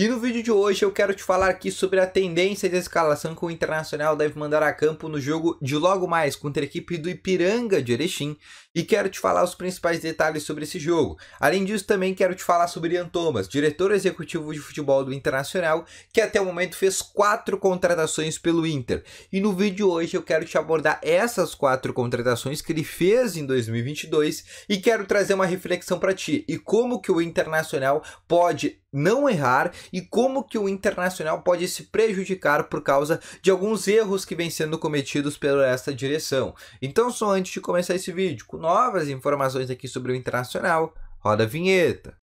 E no vídeo de hoje eu quero te falar aqui sobre a tendência de escalação que o Internacional deve mandar a campo no jogo de logo mais contra a equipe do Ipiranga de Erechim e quero te falar os principais detalhes sobre esse jogo. Além disso também quero te falar sobre Ian Thomas, diretor executivo de futebol do Internacional, que até o momento fez quatro contratações pelo Inter. E no vídeo de hoje eu quero te abordar essas quatro contratações que ele fez em 2022 e quero trazer uma reflexão para ti e como que o Internacional pode não errar e como que o Internacional pode se prejudicar por causa de alguns erros que vêm sendo cometidos por esta direção. Então, só antes de começar esse vídeo, com novas informações aqui sobre o Internacional, roda a vinheta.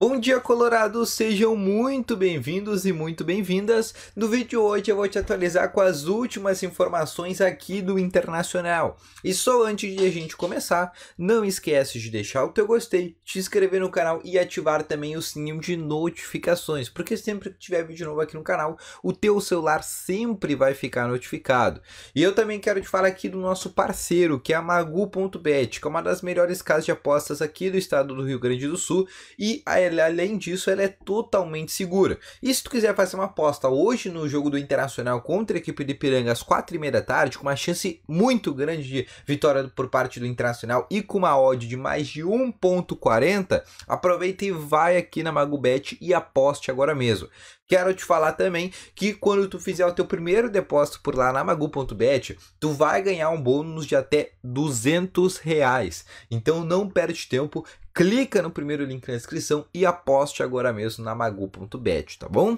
Bom dia, Colorado! Sejam muito bem-vindos e muito bem-vindas. No vídeo hoje eu vou te atualizar com as últimas informações aqui do Internacional. E só antes de a gente começar, não esquece de deixar o teu gostei, te inscrever no canal e ativar também o sininho de notificações, porque sempre que tiver vídeo novo aqui no canal, o teu celular sempre vai ficar notificado. E eu também quero te falar aqui do nosso parceiro, que é a Magu.bet, que é uma das melhores casas de apostas aqui do estado do Rio Grande do Sul e a ela, além disso, ela é totalmente segura. E se tu quiser fazer uma aposta hoje no jogo do Internacional contra a equipe de Piranga às 4 e meia da tarde, com uma chance muito grande de vitória por parte do Internacional e com uma odd de mais de 1.40, aproveita e vai aqui na Magubet e aposte agora mesmo. Quero te falar também que quando tu fizer o teu primeiro depósito por lá na magu.bet, tu vai ganhar um bônus de até 200 reais. Então não perde tempo, clica no primeiro link na descrição e aposte agora mesmo na magu.bet, tá bom?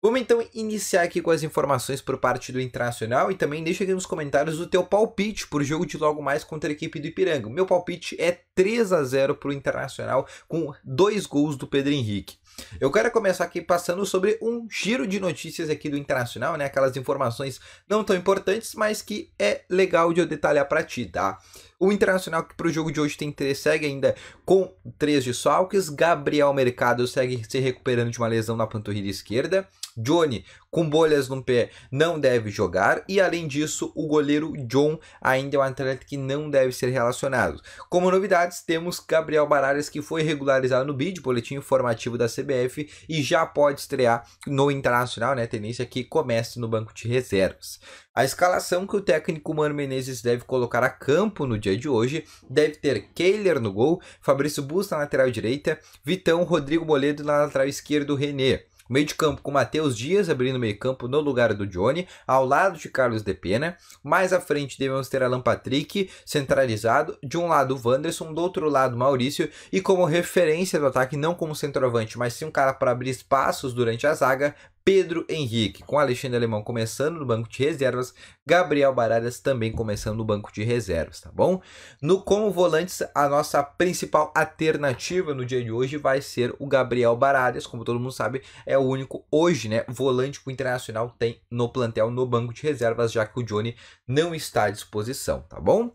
Vamos então iniciar aqui com as informações por parte do Internacional e também deixa aqui nos comentários o teu palpite por jogo de logo mais contra a equipe do Ipiranga. meu palpite é 3 a 0 para o Internacional com dois gols do Pedro Henrique. Eu quero começar aqui passando sobre um giro de notícias aqui do Internacional, né? Aquelas informações não tão importantes, mas que é legal de eu detalhar para ti, tá? O Internacional que para o jogo de hoje tem três, segue ainda com três desfalques. Gabriel Mercado segue se recuperando de uma lesão na panturrilha esquerda. Johnny, com bolhas no pé, não deve jogar. E além disso, o goleiro John ainda é um atleta que não deve ser relacionado. Como novidades, temos Gabriel Baralhas, que foi regularizado no BID, boletim informativo da CBF, e já pode estrear no Internacional, né? Tendência que comece no banco de reservas. A escalação que o técnico Mano Menezes deve colocar a campo no dia de hoje deve ter Kehler no gol, Fabrício Busta na lateral direita, Vitão, Rodrigo Moledo na lateral esquerda, René. O meio de campo com Matheus Dias abrindo o meio campo no lugar do Johnny, ao lado de Carlos De Pena. Mais à frente devemos ter Alan Patrick centralizado, de um lado o Wanderson, do outro lado Maurício, e como referência do ataque, não como centroavante, mas sim um cara para abrir espaços durante a zaga, Pedro Henrique, com Alexandre Alemão começando no banco de reservas, Gabriel Baralhas também começando no banco de reservas, tá bom? No como volantes, a nossa principal alternativa no dia de hoje vai ser o Gabriel Baralhas, como todo mundo sabe, é o único hoje, né, volante que o Internacional tem no plantel no banco de reservas, já que o Johnny não está à disposição, tá bom?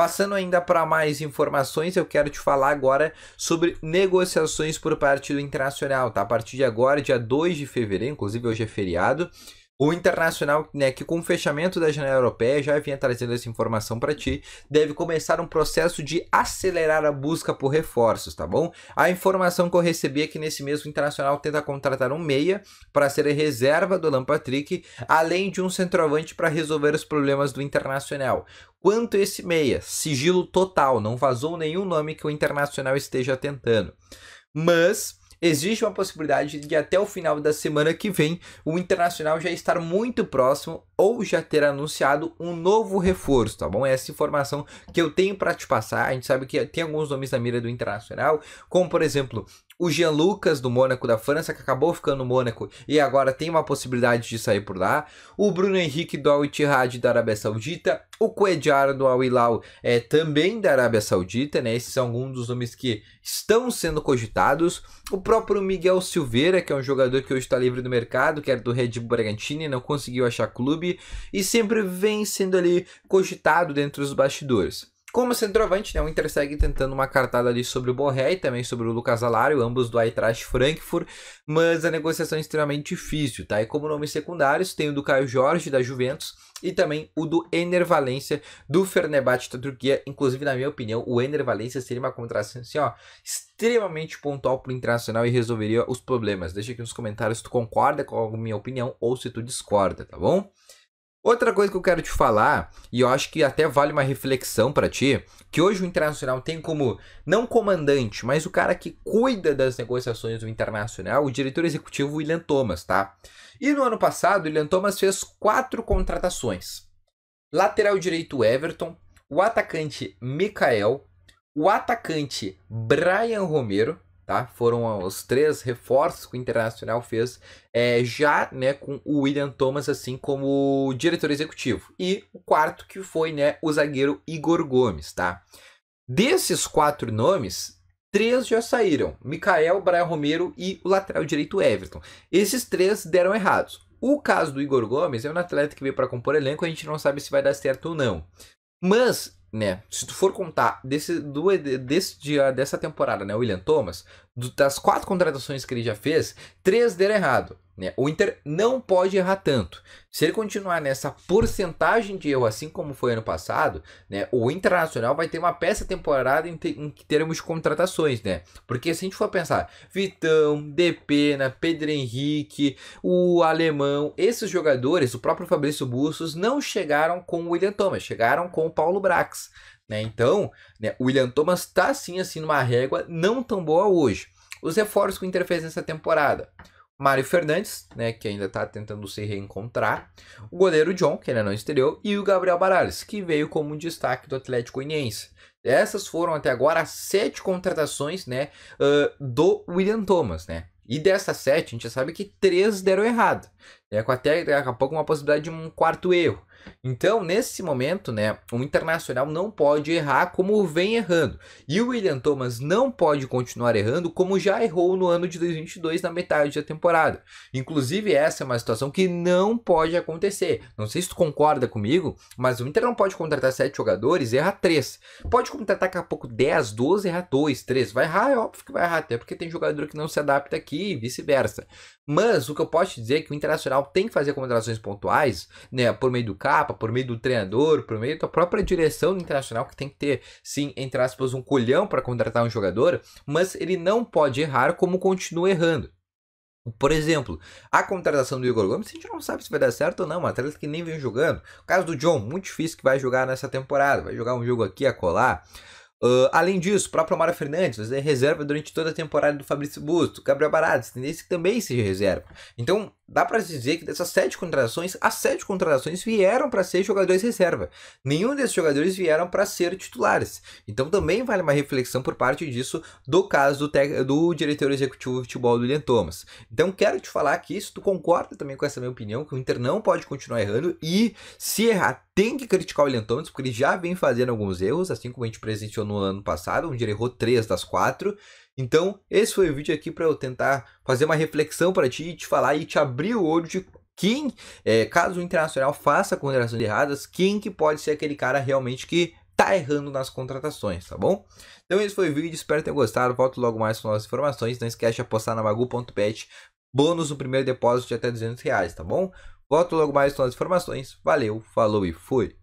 Passando ainda para mais informações, eu quero te falar agora sobre negociações por parte do Internacional, tá? A partir de agora, dia 2 de fevereiro, inclusive hoje é feriado, o Internacional, né, que com o fechamento da janela europeia, já vinha trazendo essa informação para ti, deve começar um processo de acelerar a busca por reforços, tá bom? A informação que eu recebi é que nesse mesmo Internacional tenta contratar um meia para ser a reserva do Alan Patrick, além de um centroavante para resolver os problemas do Internacional. Quanto esse meia, sigilo total, não vazou nenhum nome que o Internacional esteja tentando. Mas existe uma possibilidade de até o final da semana que vem o Internacional já estar muito próximo ou já ter anunciado um novo reforço, tá bom? Essa informação que eu tenho para te passar. A gente sabe que tem alguns nomes na mira do Internacional, como por exemplo o Jean Lucas, do Mônaco da França, que acabou ficando no Mônaco e agora tem uma possibilidade de sair por lá. O Bruno Henrique do Al-Ittihad da Arábia Saudita. O Coediara do Al-Hilal é também da Arábia Saudita, né? Esses são alguns dos nomes que estão sendo cogitados. O próprio Miguel Silveira, que é um jogador que hoje está livre do mercado, que era do Red Bull Bragantino e não conseguiu achar clube. E sempre vem sendo ali cogitado dentro dos bastidores. Como centroavante, né, o Inter segue tentando uma cartada ali sobre o Borré e também sobre o Lucas Alário, ambos do Eintracht Frankfurt, mas a negociação é extremamente difícil, tá? E como nomes secundários, tem o do Caio Jorge, da Juventus, e também o do Ener Valência, do Fenerbahçe da Turquia. Inclusive, na minha opinião, o Ener Valência seria uma contratação assim, ó, extremamente pontual para o Internacional e resolveria os problemas. Deixa aqui nos comentários se tu concorda com a minha opinião ou se tu discorda, tá bom? Outra coisa que eu quero te falar, e eu acho que até vale uma reflexão para ti, que hoje o Internacional tem como, não comandante, mas o cara que cuida das negociações do Internacional, o diretor executivo William Thomas, tá? E no ano passado, William Thomas fez quatro contratações. Lateral direito Everton, o atacante Mikael, o atacante Brian Romero, tá? Foram os três reforços que o Internacional fez é, já, né, com o William Thomas assim como diretor executivo. E o quarto que foi, né, o zagueiro Igor Gomes, tá? Desses quatro nomes, três já saíram: Mikael, Brian Romero e o lateral direito Everton. Esses três deram errados. O caso do Igor Gomes é um atleta que veio para compor elenco, a gente não sabe se vai dar certo ou não. Mas né? Se tu for contar desse, do, desse dia, dessa temporada, né? William Thomas, das quatro contratações que ele já fez, três deram errado. Né? O Inter não pode errar tanto. Se ele continuar nessa porcentagem de erro, assim como foi ano passado, né, o Internacional vai ter uma peça temporada em, te, em termos de contratações, né? Porque se a gente for pensar, Vitão, Depena, né, Pedro Henrique, o Alemão, esses jogadores, o próprio Fabrício Bustos, não chegaram com o William Thomas, chegaram com o Paulo Brax. Né? Então, né, o William Thomas está sim assim numa régua não tão boa hoje. Os reforços que o Inter fez nessa temporada. Mário Fernandes, né, que ainda está tentando se reencontrar, o goleiro John, que ainda não estreou, e o Gabriel Baralhas, que veio como um destaque do Atlético Goianiense. Essas foram até agora as sete contratações, né, uh, do William Thomas, né. E dessas sete, a gente já sabe que três deram errado. É com até daqui a pouco uma possibilidade de um quarto erro. Então, nesse momento, né, o Internacional não pode errar como vem errando. E o William Thomas não pode continuar errando como já errou no ano de 2022 na metade da temporada. Inclusive, essa é uma situação que não pode acontecer. Não sei se tu concorda comigo, mas o Inter não pode contratar sete jogadores e errar três. Pode contratar daqui a pouco 10, 12, errar 2, 3. Vai errar, é óbvio que vai errar, até porque tem jogador que não se adapta aqui e vice-versa. Mas o que eu posso te dizer é que o Internacional tem que fazer contratações pontuais, né? Por meio do capa, por meio do treinador, por meio da própria direção do internacional, que tem que ter, sim, entre aspas, um colhão para contratar um jogador, mas ele não pode errar como continua errando. Por exemplo, a contratação do Igor Gomes, a gente não sabe se vai dar certo ou não, um atleta que nem vem jogando. O caso do John, muito difícil que vai jogar nessa temporada, vai jogar um jogo aqui a colar. Uh, além disso, o próprio Amaro Fernandes é reserva durante toda a temporada do Fabrício Busto, Gabriel Baradas, tendência que também seja reserva. Então, dá para dizer que dessas sete contratações, as sete contratações vieram para ser jogadores reserva. Nenhum desses jogadores vieram para ser titulares. Então também vale uma reflexão por parte disso do caso do, do diretor executivo de futebol do William Thomas. Então quero te falar que isso tu concorda também com essa minha opinião, que o Inter não pode continuar errando e se errar tem que criticar o William Thomas, porque ele já vem fazendo alguns erros, assim como a gente presenciou no ano passado, onde ele errou três das quatro. Então, esse foi o vídeo aqui para eu tentar fazer uma reflexão para ti e te falar e te abrir o olho de quem, é, caso o Internacional faça considerações erradas, quem que pode ser aquele cara realmente que tá errando nas contratações, tá bom? Então esse foi o vídeo, espero ter gostado, volto logo mais com novas informações, não esquece de apostar na magu.bet, bônus no primeiro depósito de até 200 reais, tá bom? Volto logo mais com as informações, valeu, falou e fui!